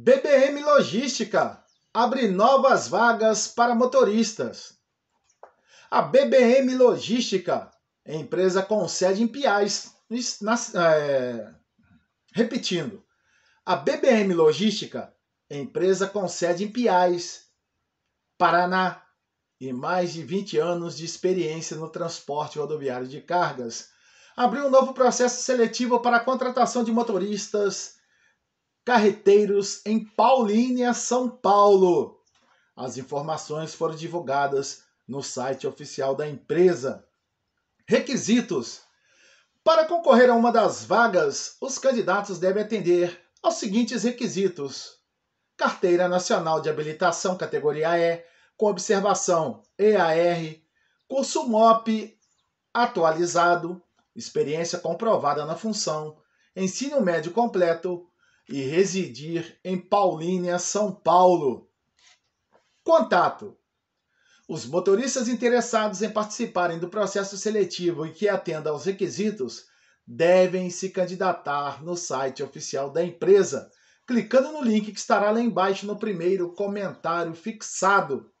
BBM Logística abre novas vagas para motoristas. A BBM Logística, empresa com sede em Piais, na, é, repetindo, a BBM Logística, empresa com sede em Piais, Paraná, e mais de 20 anos de experiência no transporte rodoviário de cargas, abriu um novo processo seletivo para a contratação de motoristas Carreteiros em Paulínia, São Paulo. As informações foram divulgadas no site oficial da empresa. Requisitos: Para concorrer a uma das vagas, os candidatos devem atender aos seguintes requisitos: Carteira Nacional de Habilitação categoria E, com observação EAR, curso MOP atualizado, experiência comprovada na função, ensino médio completo, e residir em Paulínia, São Paulo. Contato: Os motoristas interessados em participarem do processo seletivo e que atenda aos requisitos devem se candidatar no site oficial da empresa, clicando no link que estará lá embaixo no primeiro comentário fixado.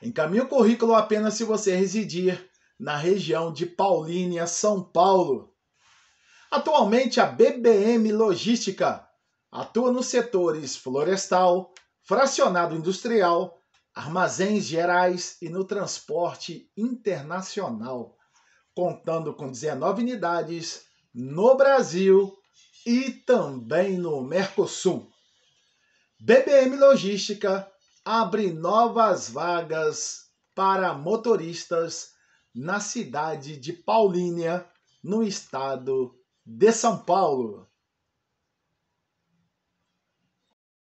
Encaminhe o currículo apenas se você residir na região de Paulínia, São Paulo. Atualmente, a BBM Logística atua nos setores florestal, fracionado industrial, armazéns gerais e no transporte internacional, contando com 19 unidades no Brasil e também no Mercosul. BBM Logística abre novas vagas para motoristas na cidade de Paulínia, no estado de São Paulo.